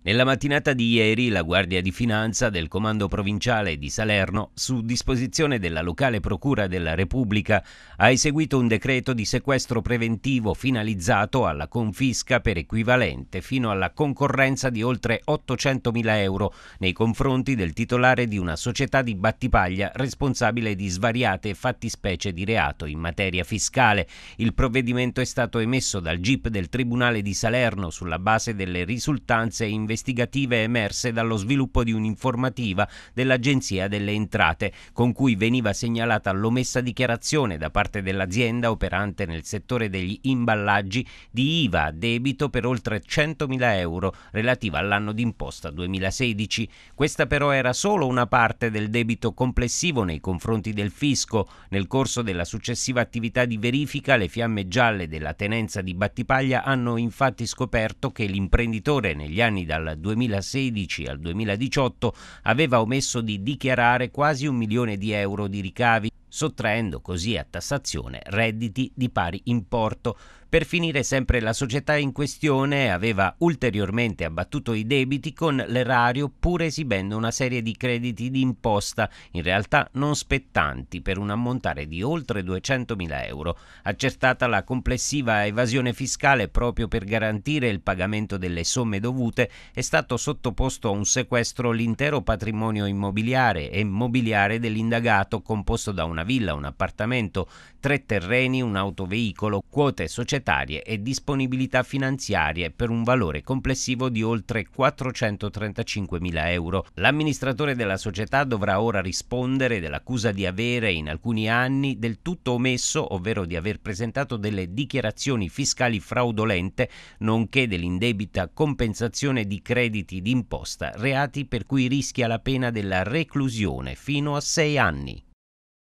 Nella mattinata di ieri la Guardia di Finanza del Comando Provinciale di Salerno, su disposizione della locale Procura della Repubblica, ha eseguito un decreto di sequestro preventivo finalizzato alla confisca per equivalente fino alla concorrenza di oltre 800.000 euro nei confronti del titolare di una società di battipaglia responsabile di svariate fattispecie di reato in materia fiscale. Il provvedimento è stato emesso dal GIP del Tribunale di Salerno sulla base delle risultanze investigative investigative emerse dallo sviluppo di un'informativa dell'Agenzia delle Entrate, con cui veniva segnalata l'omessa dichiarazione da parte dell'azienda operante nel settore degli imballaggi di IVA a debito per oltre 100.000 euro relativa all'anno d'imposta 2016. Questa però era solo una parte del debito complessivo nei confronti del fisco. Nel corso della successiva attività di verifica, le fiamme gialle della tenenza di Battipaglia hanno infatti scoperto che l'imprenditore negli anni da dal 2016 al 2018 aveva omesso di dichiarare quasi un milione di euro di ricavi sottraendo così a tassazione redditi di pari importo. Per finire sempre la società in questione aveva ulteriormente abbattuto i debiti con l'erario pur esibendo una serie di crediti di imposta, in realtà non spettanti, per un ammontare di oltre 200.000 euro, accertata la complessiva evasione fiscale proprio per garantire il pagamento delle somme dovute, è stato sottoposto a un sequestro l'intero patrimonio immobiliare e mobiliare dell'indagato composto da una una villa, un appartamento, tre terreni, un autoveicolo, quote societarie e disponibilità finanziarie per un valore complessivo di oltre 435.000 euro. L'amministratore della società dovrà ora rispondere dell'accusa di avere in alcuni anni del tutto omesso, ovvero di aver presentato delle dichiarazioni fiscali fraudolente, nonché dell'indebita compensazione di crediti d'imposta, reati per cui rischia la pena della reclusione fino a sei anni.